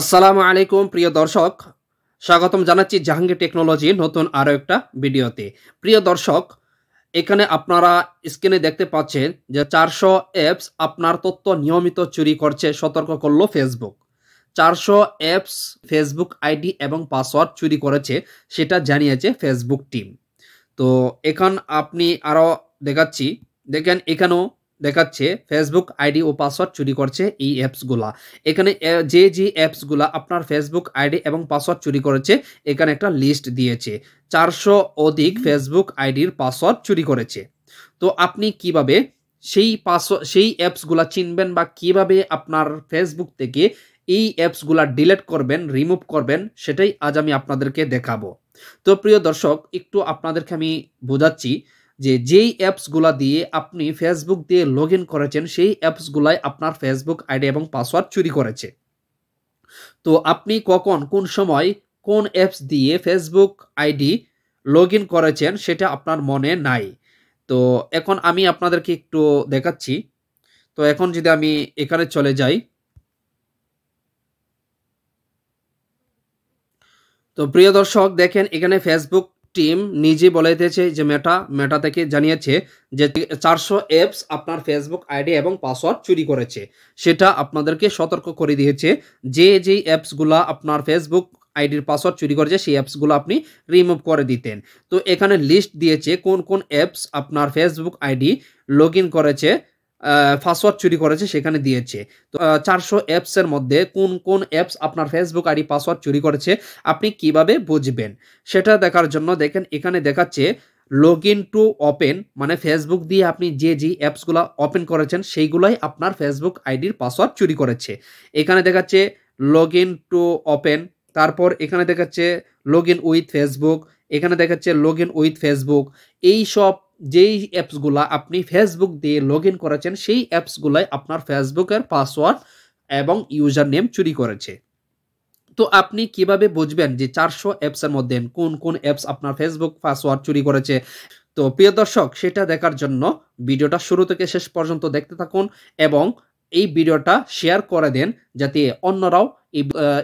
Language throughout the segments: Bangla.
আসসালামু আলাইকুম প্রিয় দর্শক স্বাগতম জানাচ্ছি জাহাঙ্গীর টেকনোলজি নতুন আরও একটা ভিডিওতে প্রিয় দর্শক এখানে আপনারা স্ক্রিনে দেখতে পাচ্ছেন যে চারশো অ্যাপস আপনার তথ্য নিয়মিত চুরি করছে সতর্ক করলো ফেসবুক চারশো অ্যাপস ফেসবুক আইডি এবং পাসওয়ার্ড চুরি করেছে সেটা জানিয়েছে ফেসবুক টিম তো এখন আপনি আরও দেখাচ্ছি দেখেন এখানেও দেখাচ্ছে ফেসবুক আইডি ও পাসওয়ার্ড চুরি করছে এই অ্যাপসগুলা এখানে যে যে অ্যাপসগুলা আপনার ফেসবুক আইডি এবং পাসওয়ার্ড চুরি করেছে এখানে একটা লিস্ট দিয়েছে চারশো অধিক ফেসবুক আইডির পাসওয়ার্ড চুরি করেছে তো আপনি কিভাবে সেই পাসওয়ার্ড সেই অ্যাপসগুলা চিনবেন বা কিভাবে আপনার ফেসবুক থেকে এই অ্যাপসগুলা ডিলেট করবেন রিমুভ করবেন সেটাই আজ আমি আপনাদেরকে দেখাবো তো প্রিয় দর্শক একটু আপনাদেরকে আমি বোঝাচ্ছি যে যেই অ্যাপসগুলা দিয়ে আপনি ফেসবুক দিয়ে লগ ইন করেছেন সেই অ্যাপসগুলাই আপনার ফেসবুক আইডি এবং পাসওয়ার্ড চুরি করেছে তো আপনি কখন কোন সময় কোন অ্যাপস দিয়ে ফেসবুক আইডি লগ ইন করেছেন সেটা আপনার মনে নাই তো এখন আমি আপনাদেরকে একটু দেখাচ্ছি তো এখন যদি আমি এখানে চলে যাই তো প্রিয় দর্শক দেখেন এখানে ফেসবুক টিম নিজে বলেতেছে যে মেটা মেটা থেকে জানিয়েছে যে চারশো অ্যাপস আপনার ফেসবুক আইডি এবং পাসওয়ার্ড চুরি করেছে সেটা আপনাদেরকে সতর্ক করে দিয়েছে যে যেই অ্যাপসগুলা আপনার ফেসবুক আইডির পাসওয়ার্ড চুরি করেছে সেই অ্যাপসগুলো আপনি রিমুভ করে দিতেন তো এখানে লিস্ট দিয়েছে কোন কোন অ্যাপস আপনার ফেসবুক আইডি লগ করেছে পাসওয়ার্ড চুরি করেছে সেখানে দিয়েছে তো চারশো অ্যাপসের মধ্যে কোন কোন অ্যাপস আপনার ফেসবুক আইডি পাসওয়ার্ড চুরি করেছে আপনি কিভাবে বুঝবেন সেটা দেখার জন্য দেখেন এখানে দেখাচ্ছে লগ ইন টু ওপেন মানে ফেসবুক দিয়ে আপনি যে যে অ্যাপসগুলো ওপেন করেছেন সেইগুলাই আপনার ফেসবুক আইডির পাসওয়ার্ড চুরি করেছে এখানে দেখাচ্ছে লগ ইন টু ওপেন তারপর এখানে দেখাচ্ছে লগ ইন উইথ ফেসবুক এখানে দেখাচ্ছে লগ ইন উইথ ফেসবুক এই সব যেই অ্যাপসগুলা আপনি ফেসবুক দিয়ে লগ ইন করেছেন সেই অ্যাপসগুলাই আপনার ফেসবুকের পাসওয়ার্ড এবং ইউজার নেম চুরি করেছে তো আপনি কিভাবে বুঝবেন যে চারশো অ্যাপসের মধ্যে কোন কোন অ্যাপস আপনার ফেসবুক পাসওয়ার্ড চুরি করেছে তো প্রিয় দর্শক সেটা দেখার জন্য ভিডিওটা শুরু থেকে শেষ পর্যন্ত দেখতে থাকুন এবং এই ভিডিওটা শেয়ার করে দেন যাতে অন্যরাও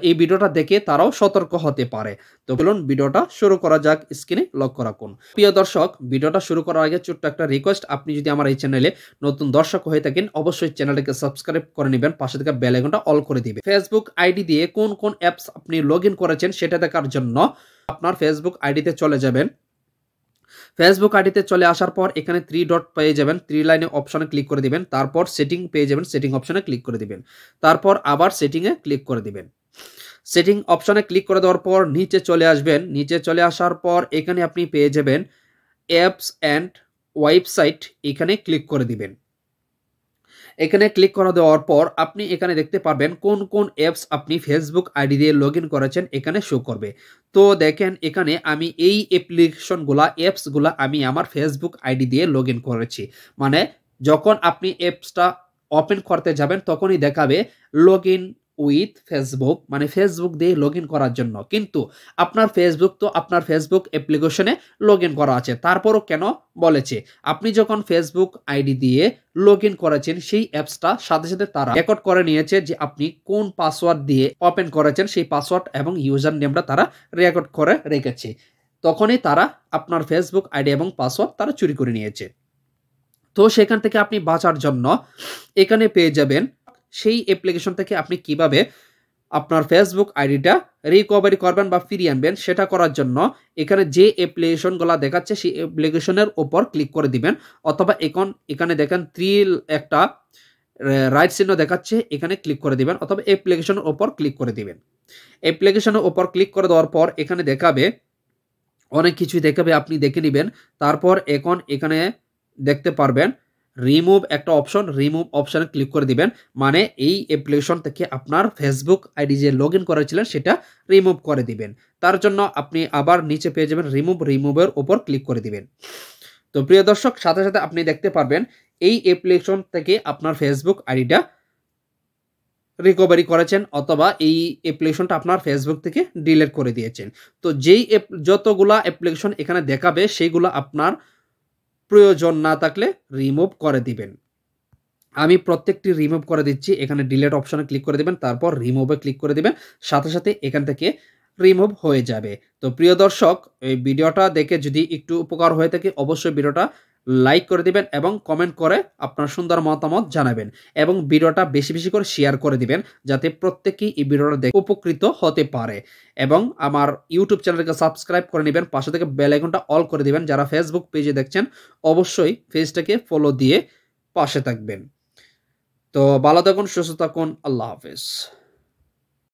এই ভিডিওটা দেখে তারাও সতর্ক হতে পারে তো বলুন ভিডিওটা শুরু করা যাক স্ক্রিনে লক্ষ্য রাখুন প্রিয় দর্শক ভিডিওটা শুরু করার আগে ছোট্ট একটা রিকোয়েস্ট আপনি যদি আমার এই চ্যানেলে নতুন দর্শক হয়ে থাকেন অবশ্যই চ্যানেলটাকে সাবস্ক্রাইব করে নেবেন পাশে থেকে বেলাইকনটা অল করে দিবে ফেসবুক আইডি দিয়ে কোন কোন অ্যাপস আপনি লগ করেছেন সেটা দেখার জন্য আপনার ফেসবুক আইডিতে চলে যাবেন ফেসবুক আইডিতে চলে আসার পর এখানে থ্রি ডট পেয়ে যাবেন থ্রি লাইনে অপশনে ক্লিক করে দিবেন তারপর সেটিং পেয়ে যাবেন সেটিং অপশনে ক্লিক করে দিবেন তারপর আবার সেটিংয়ে ক্লিক করে দিবেন সেটিং অপশনে ক্লিক করে দেওয়ার পর নিচে চলে আসবেন নিচে চলে আসার পর এখানে আপনি পেয়ে যাবেন অ্যাপস অ্যান্ড ওয়েবসাইট এখানে ক্লিক করে দিবেন এখানে ক্লিক করা দেওয়ার পর আপনি এখানে দেখতে পারবেন কোন কোন অ্যাপস আপনি ফেসবুক আইডি দিয়ে লগ করেছেন এখানে শো করবে তো দেখেন এখানে আমি এই অ্যাপ্লিকেশনগুলা অ্যাপসগুলা আমি আমার ফেসবুক আইডি দিয়ে লগ করেছি মানে যখন আপনি অ্যাপসটা ওপেন করতে যাবেন তখনই দেখাবে লগ ইন উইথ ফেসবুক মানে ফেসবুক দিয়ে লগ করার জন্য কিন্তু আপনার ফেসবুক তো আপনার ফেসবুক অ্যাপ্লিকেশনে লগ করা আছে তারপরও কেন বলেছে আপনি যখন ফেসবুক আইডি দিয়ে লগ করেছেন সেই অ্যাপসটা সাথে সাথে তারা রেকর্ড করে নিয়েছে যে আপনি কোন পাসওয়ার্ড দিয়ে ওপেন করেছেন সেই পাসওয়ার্ড এবং ইউজার নেমটা তারা রেকর্ড করে রেখেছে তখনই তারা আপনার ফেসবুক আইডি এবং পাসওয়ার্ড তারা চুরি করে নিয়েছে তো সেখান থেকে আপনি বাঁচার জন্য এখানে পেয়ে যাবেন সেই অ্যাপ্লিকেশন থেকে আপনি কিভাবে আপনার ফেসবুক আইডিটা রিকভারি করবেন বা ফিরিয়ে আনবেন সেটা করার জন্য এখানে যে অ্যাপ্লিকেশনগুলো দেখাচ্ছে সেই অ্যাপ্লিকেশনের ওপর ক্লিক করে দিবেন অথবা এখন এখানে দেখেন থ্রি একটা রাইট চিহ্ন দেখাচ্ছে এখানে ক্লিক করে দিবেন অথবা অ্যাপ্লিকেশনের ওপর ক্লিক করে দিবেন অ্যাপ্লিকেশনের ওপর ক্লিক করে দেওয়ার পর এখানে দেখাবে অনেক কিছুই দেখাবে আপনি দেখে নেবেন তারপর এখন এখানে দেখতে পারবেন রিমুভ একটা অপশন রিমুভ অপশানে ক্লিক করে দিবেন মানে এই অ্যাপ্লিকেশন থেকে আপনার ফেসবুক আইডি যে লগ ইন করেছিলেন সেটা রিমুভ করে দিবেন তার জন্য আপনি আবার নিচে পেয়ে যাবেন রিমুভ রিমুভের ওপর ক্লিক করে দিবেন তো প্রিয় দর্শক সাথে সাথে আপনি দেখতে পারবেন এই অ্যাপ্লিকেশন থেকে আপনার ফেসবুক আইডিটা রিকভারি করেছেন অথবা এই অ্যাপ্লিকেশনটা আপনার ফেসবুক থেকে ডিলেট করে দিয়েছেন তো যেই যতগুলা অ্যাপ্লিকেশন এখানে দেখাবে সেইগুলো আপনার প্রয়োজন না থাকলে রিমুভ করে দিবেন আমি প্রত্যেকটি রিমুভ করে দিচ্ছি এখানে ডিলেট অপশানে ক্লিক করে দেবেন তারপর রিমুভে ক্লিক করে দেবেন সাথে সাথে এখান থেকে রিমুভ হয়ে যাবে তো প্রিয় দর্শক এই ভিডিওটা দেখে যদি একটু উপকার হয়ে থাকে অবশ্যই ভিডিওটা লাইক করে দিবেন এবং কমেন্ট করে আপনার সুন্দর মতামত জানাবেন এবং ভিডিওটা বেশি বেশি করে শেয়ার করে দিবেন যাতে প্রত্যেকেই এই ভিডিওটা দেখে উপকৃত হতে পারে এবং আমার ইউটিউব চ্যানেলকে সাবস্ক্রাইব করে নেবেন পাশে থেকে বেল আইকনটা অল করে দিবেন যারা ফেসবুক পেজে দেখছেন অবশ্যই পেজটাকে ফলো দিয়ে পাশে থাকবেন তো ভালো থাকুন সুস্থ থাকুন আল্লাহ হাফেজ